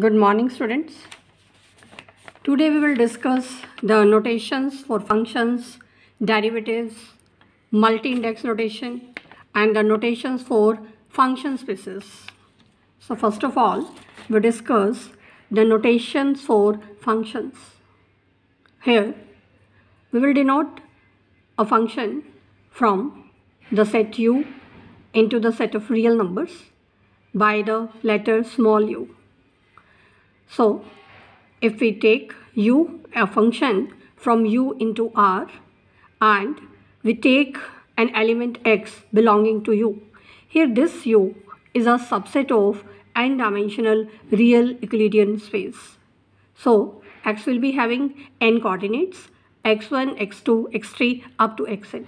Good morning students. Today we will discuss the notations for functions, derivatives, multi-index notation and the notations for function spaces. So first of all we discuss the notations for functions. Here we will denote a function from the set u into the set of real numbers by the letter small u. So, if we take u, a function from u into R and we take an element x belonging to u. Here this u is a subset of n-dimensional real Euclidean space. So x will be having n coordinates x1, x2, x3 up to xn.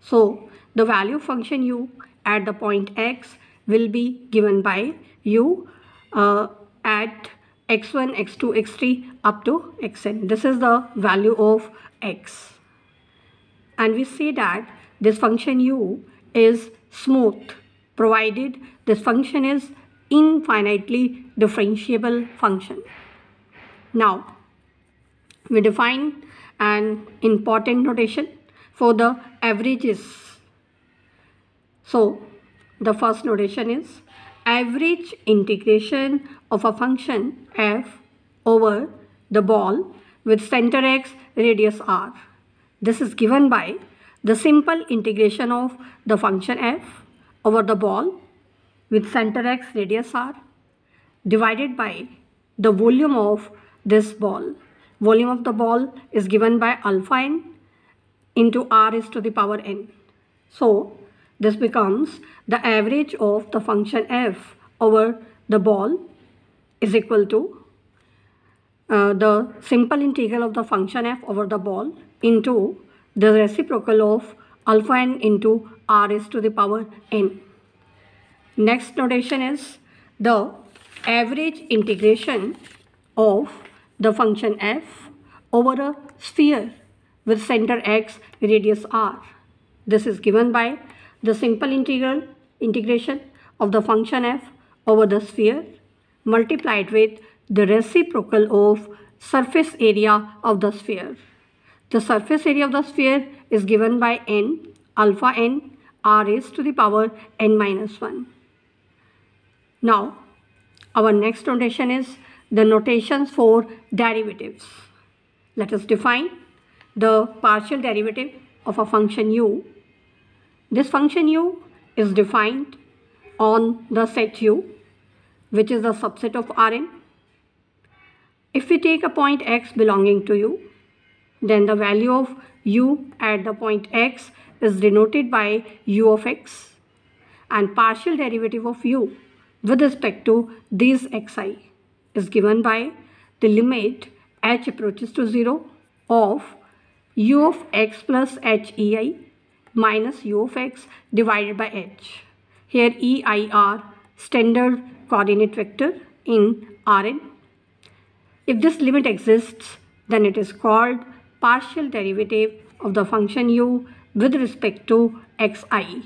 So the value function u at the point x will be given by u uh, at x1, x2, x3 up to xn. This is the value of x. And we say that this function u is smooth provided this function is infinitely differentiable function. Now, we define an important notation for the averages. So, the first notation is average integration of a function f over the ball with center x radius r. This is given by the simple integration of the function f over the ball with center x radius r divided by the volume of this ball. Volume of the ball is given by alpha n into r is to the power n. So, this becomes the average of the function f over the ball is equal to uh, the simple integral of the function f over the ball into the reciprocal of alpha n into r is to the power n. Next notation is the average integration of the function f over a sphere with center x radius r. This is given by the simple integral integration of the function f over the sphere multiplied with the reciprocal of surface area of the sphere. The surface area of the sphere is given by n, alpha n, r raised to the power n minus 1. Now, our next notation is the notations for derivatives. Let us define the partial derivative of a function u this function u is defined on the set u which is a subset of Rn. If we take a point x belonging to u then the value of u at the point x is denoted by u of x and partial derivative of u with respect to these xi is given by the limit h approaches to 0 of u of x plus h ei minus u of x divided by h. Here EIR standard coordinate vector in Rn. If this limit exists, then it is called partial derivative of the function u with respect to xi.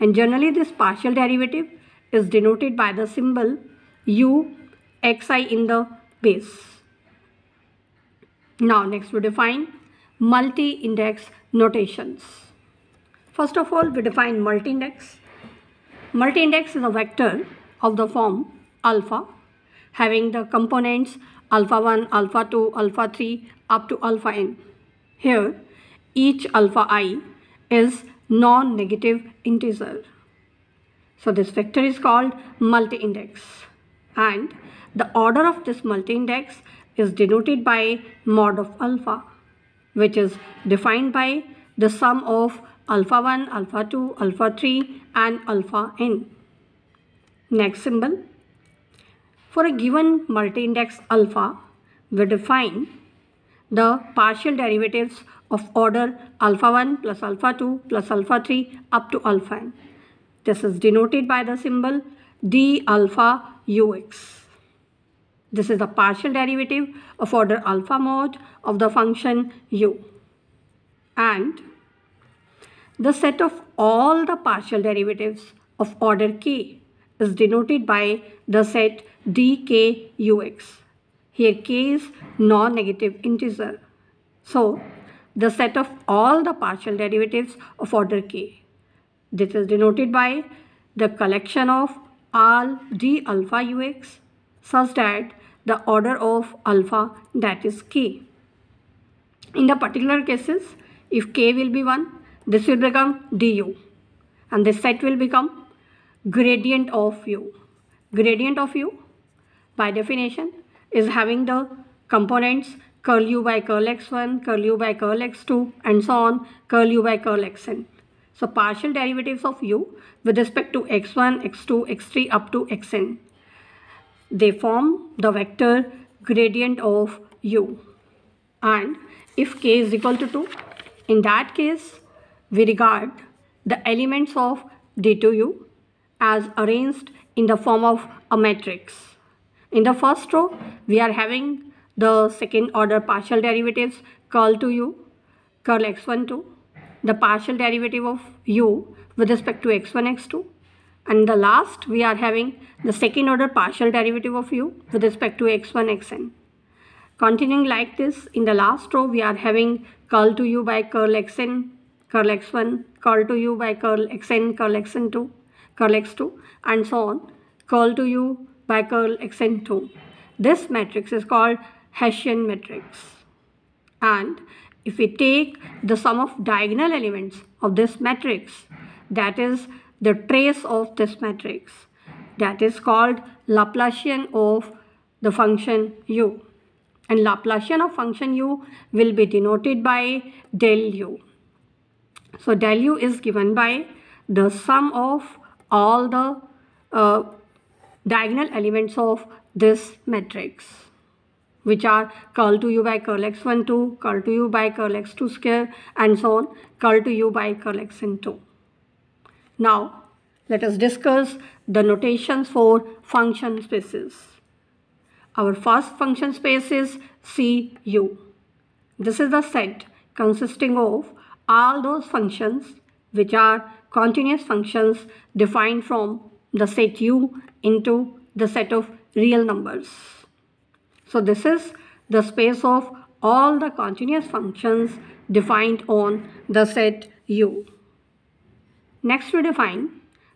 And generally this partial derivative is denoted by the symbol u xi in the base. Now next we define multi-index notations. First of all, we define multi-index. Multi-index is a vector of the form alpha having the components alpha 1, alpha 2, alpha 3 up to alpha n. Here, each alpha i is non-negative integer. So this vector is called multi-index and the order of this multi-index is denoted by mod of alpha which is defined by the sum of alpha 1, alpha 2, alpha 3 and alpha n. Next symbol. For a given multi-index alpha, we define the partial derivatives of order alpha 1 plus alpha 2 plus alpha 3 up to alpha n. This is denoted by the symbol d alpha ux. This is the partial derivative of order alpha mod of the function u. And the set of all the partial derivatives of order k is denoted by the set dkux. Here k is non-negative integer. So, the set of all the partial derivatives of order k. This is denoted by the collection of all d alpha ux such that the order of alpha that is k. In the particular cases, if k will be 1, this will become du and this set will become gradient of u. Gradient of u by definition is having the components curl u by curl x1, curl u by curl x2 and so on, curl u by curl xn. So partial derivatives of u with respect to x1, x2, x3 up to xn. They form the vector gradient of u. And if k is equal to 2, in that case we regard the elements of D2U as arranged in the form of a matrix. In the first row, we are having the second order partial derivatives curl to u, curl x1 to, the partial derivative of u with respect to x1, x2. And the last, we are having the second order partial derivative of u with respect to x1, xn. Continuing like this, in the last row, we are having curl to u by curl xn, curl x1, curl to u by curl xn, curl xn2, curl x2 and so on, curl to u by curl xn2. This matrix is called Hessian matrix. And if we take the sum of diagonal elements of this matrix, that is the trace of this matrix, that is called Laplacian of the function u. And Laplacian of function u will be denoted by del u. So value is given by the sum of all the uh, diagonal elements of this matrix which are curl to u by curl x12, curl to u by curl x2 square and so on, curl to u by curl xn2. Now, let us discuss the notations for function spaces. Our first function space is CU. This is the set consisting of all those functions which are continuous functions defined from the set U into the set of real numbers. So this is the space of all the continuous functions defined on the set U. Next we define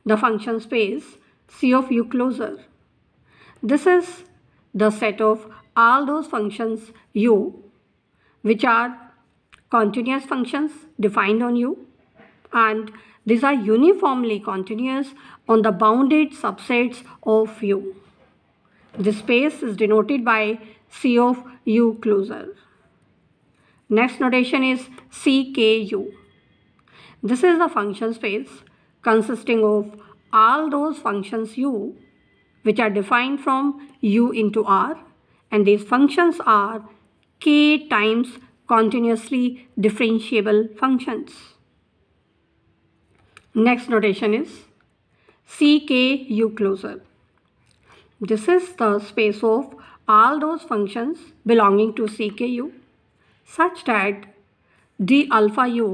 the function space C of U closure. This is the set of all those functions U which are continuous functions defined on U and these are uniformly continuous on the bounded subsets of U. The space is denoted by C of U closure. Next notation is CKU. This is the function space consisting of all those functions U which are defined from U into R and these functions are K times continuously differentiable functions. Next notation is CKU closure. This is the space of all those functions belonging to CKU such that d alpha u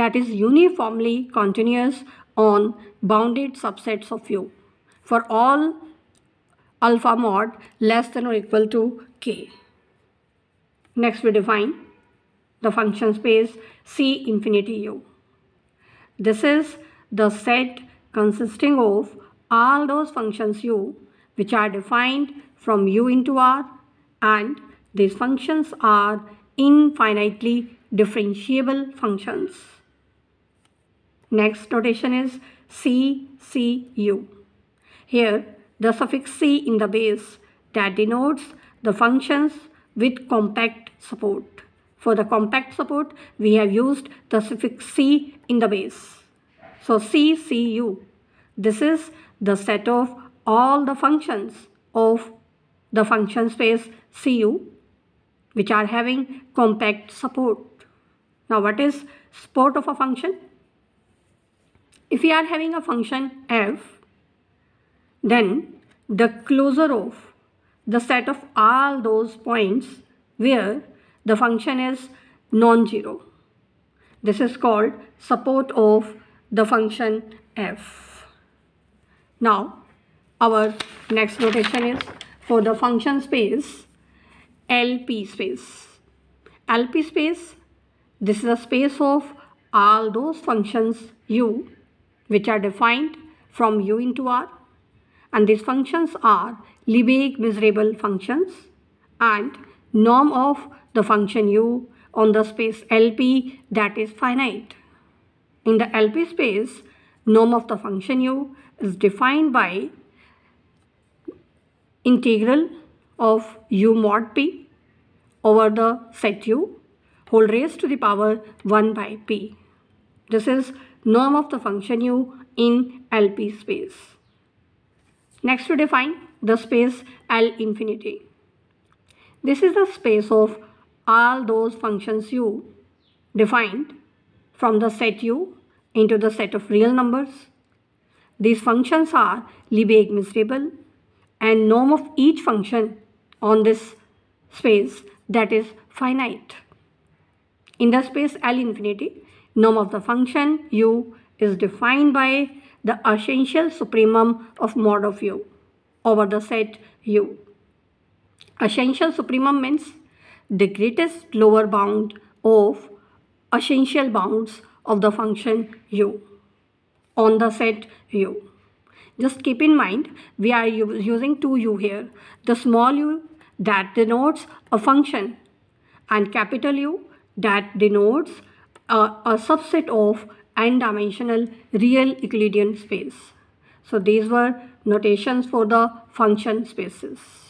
that is uniformly continuous on bounded subsets of u for all alpha mod less than or equal to k. Next we define the function space C infinity U. This is the set consisting of all those functions U which are defined from U into R and these functions are infinitely differentiable functions. Next notation is CCU. Here the suffix C in the base that denotes the functions with compact support. For the compact support, we have used the suffix C in the base. So CCU. This is the set of all the functions of the function space CU which are having compact support. Now what is support of a function? If we are having a function f, then the closure of the set of all those points where the function is non-zero. This is called support of the function f. Now, our next notation is for the function space LP space. LP space, this is a space of all those functions u which are defined from u into r and these functions are Lebesgue miserable functions and norm of the function u on the space LP that is finite. In the LP space, norm of the function u is defined by integral of u mod p over the set u whole raised to the power 1 by p. This is norm of the function u in LP space. Next we define the space L infinity. This is the space of all those functions u defined from the set u into the set of real numbers. These functions are Lebesgue measurable, and norm of each function on this space that is finite. In the space L infinity, norm of the function u is defined by the essential supremum of mod of u over the set u. Essential supremum means the greatest lower bound of essential bounds of the function u on the set u. Just keep in mind we are using 2u here. The small u that denotes a function and capital U that denotes a, a subset of n-dimensional real Euclidean space. So these were notations for the function spaces.